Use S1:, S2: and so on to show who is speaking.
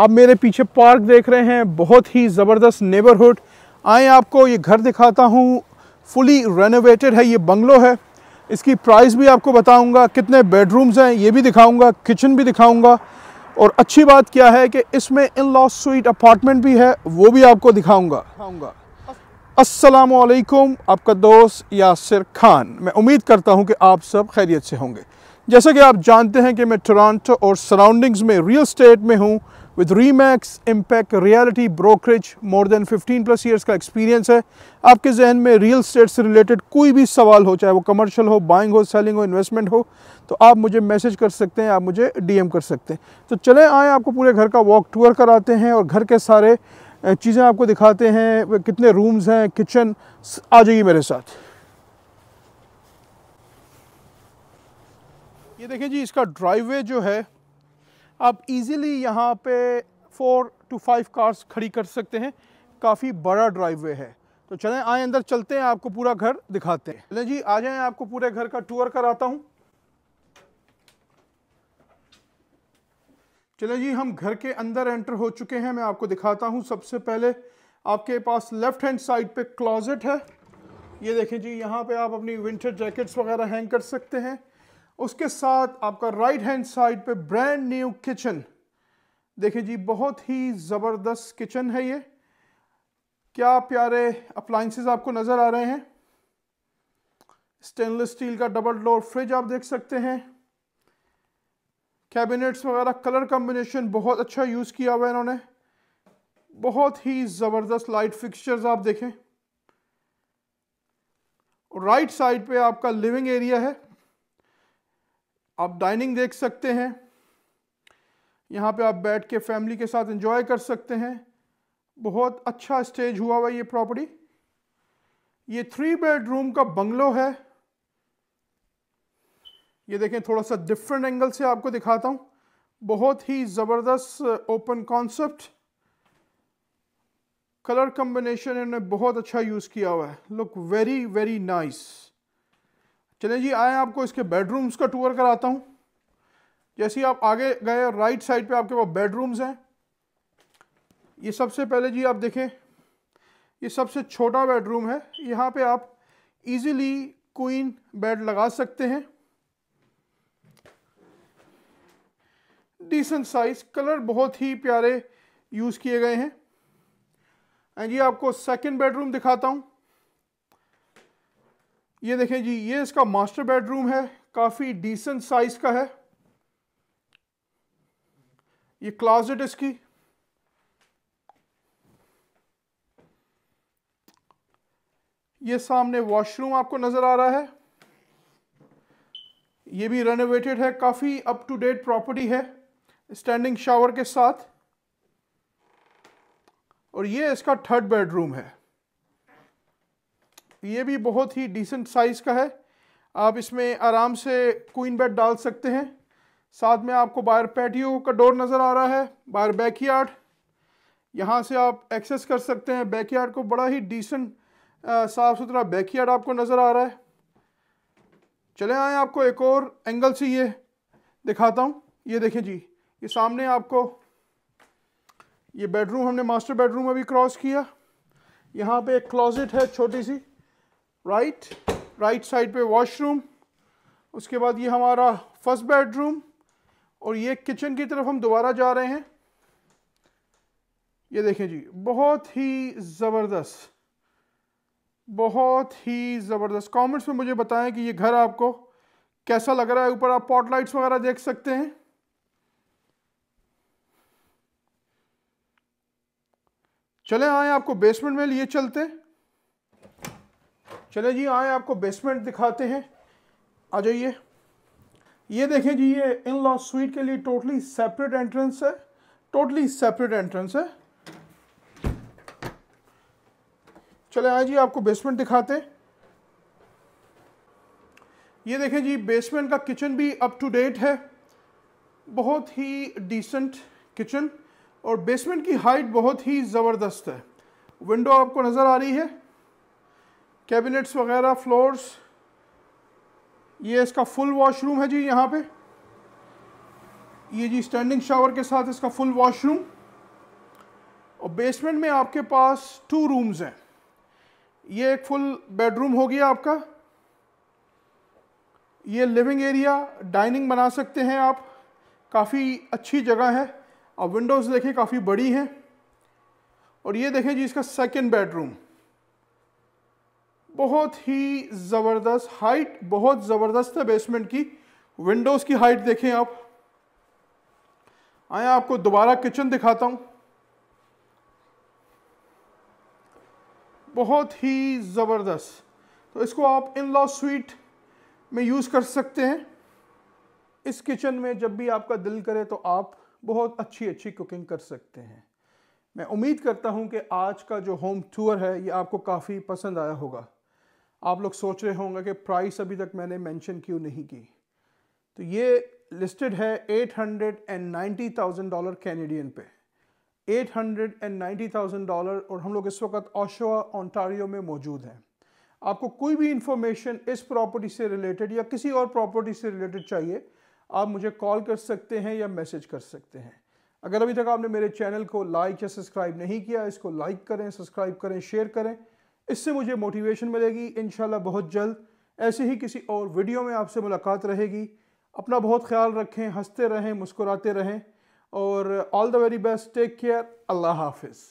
S1: आप मेरे पीछे पार्क देख रहे हैं बहुत ही ज़बरदस्त नेबरहुड आए आपको ये घर दिखाता हूँ फुली रेनोवेटेड है ये बंगलो है इसकी प्राइस भी आपको बताऊंगा कितने बेडरूम्स हैं ये भी दिखाऊंगा किचन भी दिखाऊंगा और अच्छी बात क्या है कि इसमें इन लॉ स्वीट अपार्टमेंट भी है वो भी आपको दिखाऊंगा दिखाऊँगा असलकुम आपका दोस्त यासिर खान मैं उम्मीद करता हूँ कि आप सब खैरियत से होंगे जैसा कि आप जानते हैं कि मैं टोरंटो और सराउंडिंग्स में रियल स्टेट में हूँ with Remax Impact Realty brokerage more than 15 plus years का एक्सपीरियंस है आपके जहन में रियल स्टेट से रिलेटेड कोई भी सवाल हो चाहे वो कमर्शियल हो बाइंग हो सेलिंग हो इन्वेस्टमेंट हो तो आप मुझे मैसेज कर सकते हैं आप मुझे डीएम कर सकते हैं तो चले आए आपको पूरे घर का वॉक टूर कराते हैं और घर के सारे चीज़ें आपको दिखाते हैं कितने रूम्स हैं किचन आ जाइए मेरे साथ ये देखें जी इसका ड्राइववे जो है आप इजीली यहाँ पे फोर टू फाइव कार्स खड़ी कर सकते हैं काफ़ी बड़ा ड्राइववे है तो चलें आए अंदर चलते हैं आपको पूरा घर दिखाते हैं चलें जी आ जाएं आपको पूरे घर का टूर कराता हूँ चलें जी हम घर के अंदर एंटर हो चुके हैं मैं आपको दिखाता हूँ सबसे पहले आपके पास लेफ्ट हैंड साइड पे क्लॉजेट है ये देखें जी यहाँ पे आप अपनी विंटर जैकेट्स वगैरह हैंग कर सकते हैं उसके साथ आपका राइट हैंड साइड पे ब्रांड न्यू किचन देखिए जी बहुत ही ज़बरदस्त किचन है ये क्या प्यारे अप्लाइंसेस आपको नज़र आ रहे हैं स्टेनलेस स्टील का डबल डोर फ्रिज आप देख सकते हैं कैबिनेट्स वगैरह कलर कॉम्बिनेशन बहुत अच्छा यूज़ किया हुआ है इन्होंने बहुत ही ज़बरदस्त लाइट फिक्सचर्स आप देखें राइट साइड पे आपका लिविंग एरिया है आप डाइनिंग देख सकते हैं यहाँ पे आप बैठ के फैमिली के साथ एंजॉय कर सकते हैं बहुत अच्छा स्टेज हुआ हुआ ये प्रॉपर्टी ये थ्री बेडरूम का बंगलो है ये देखें थोड़ा सा डिफरेंट एंगल से आपको दिखाता हूँ बहुत ही ज़बरदस्त ओपन कॉन्सेप्ट कलर कॉम्बिनेशन इन्होंने बहुत अच्छा यूज़ किया हुआ है लुक वेरी वेरी नाइस चले जी आए आपको इसके बेडरूम्स का टूर कराता हूँ जैसे आप आगे गए और राइट साइड पे आपके पास बेडरूम्स हैं ये सबसे पहले जी आप देखें ये सबसे छोटा बेडरूम है यहाँ पे आप इजीली क्वीन बेड लगा सकते हैं डिसेंट साइज कलर बहुत ही प्यारे यूज़ किए गए हैं एंड ये आपको सेकंड बेडरूम दिखाता हूँ ये देखें जी ये इसका मास्टर बेडरूम है काफ़ी डिसेंट साइज का है ये क्लाजेट इसकी ये सामने वॉशरूम आपको नज़र आ रहा है ये भी रेनोवेटेड है काफ़ी अप टू डेट प्रॉपर्टी है स्टैंडिंग शावर के साथ और ये इसका थर्ड बेडरूम है ये भी बहुत ही डिसेंट साइज़ का है आप इसमें आराम से क्वीन बेड डाल सकते हैं साथ में आपको बाहर पैटियो का डोर नज़र आ रहा है बाहर बैक यार्ड यहाँ से आप एक्सेस कर सकते हैं बैक यार्ड को बड़ा ही डिसेंट साफ़ सुथरा बैक यार्ड आपको नज़र आ रहा है चले आए आपको एक और एंगल से ये दिखाता हूँ ये देखें जी ये सामने आपको ये बेडरूम हमने मास्टर बेडरूम अभी क्रॉस किया यहाँ पे एक क्लोज़ेट है छोटी सी राइट राइट साइड पे वॉशरूम उसके बाद ये हमारा फर्स्ट बेडरूम और ये किचन की तरफ हम दोबारा जा रहे हैं ये देखें जी बहुत ही ज़बरदस्त बहुत ही ज़बरदस्त कमेंट्स में मुझे बताएं कि ये घर आपको कैसा लग रहा है ऊपर आप पॉट लाइट्स वगैरह देख सकते हैं चले आए आपको बेसमेंट में लिए चलते हैं चले जी आए आपको बेसमेंट दिखाते हैं आ जाइए ये देखें जी ये इन लॉ स्वीट के लिए टोटली सेपरेट एंट्रेंस है टोटली सेपरेट एंट्रेंस है चले आए जी आपको बेसमेंट दिखाते हैं ये देखें जी बेसमेंट का किचन भी अप टू डेट है बहुत ही डिसेंट किचन और बेसमेंट की हाइट बहुत ही ज़बरदस्त है विंडो आपको नज़र आ रही है कैबिनेट्स वगैरह फ्लोर्स ये इसका फुल वॉशरूम है जी यहाँ पे ये जी स्टैंडिंग शावर के साथ इसका फुल वॉशरूम और बेसमेंट में आपके पास टू रूम्स हैं ये एक फुल बेडरूम हो गया आपका ये लिविंग एरिया डाइनिंग बना सकते हैं आप काफ़ी अच्छी जगह है और विंडोज़ देखें काफ़ी बड़ी हैं और ये देखें जी इसका सेकेंड बेडरूम बहुत ही ज़बरदस्त हाइट बहुत ज़बरदस्त है बेसमेंट की विंडोज़ की हाइट देखें आप आया आपको दोबारा किचन दिखाता हूँ बहुत ही ज़बरदस्त तो इसको आप इन लॉ स्वीट में यूज़ कर सकते हैं इस किचन में जब भी आपका दिल करे तो आप बहुत अच्छी अच्छी कुकिंग कर सकते हैं मैं उम्मीद करता हूं कि आज का जो होम टूर है ये आपको काफ़ी पसंद आया होगा आप लोग सोच रहे होंगे कि प्राइस अभी तक मैंने मेंशन क्यों नहीं की तो ये लिस्टेड है 890,000 डॉलर कैनेडियन पे 890,000 डॉलर और हम लोग इस वक्त ऑशोआ ओंटारियो में मौजूद हैं आपको कोई भी इंफॉर्मेशन इस प्रॉपर्टी से रिलेटेड या किसी और प्रॉपर्टी से रिलेटेड चाहिए आप मुझे कॉल कर सकते हैं या मैसेज कर सकते हैं अगर अभी तक आपने मेरे चैनल को लाइक या सब्सक्राइब नहीं किया इसको लाइक करें सब्सक्राइब करें शेयर करें इससे मुझे मोटिवेशन मिलेगी इन बहुत जल्द ऐसे ही किसी और वीडियो में आपसे मुलाकात रहेगी अपना बहुत ख्याल रखें हंसते रहें मुस्कुराते रहें और all the very best take care अल्लाह हाफिज़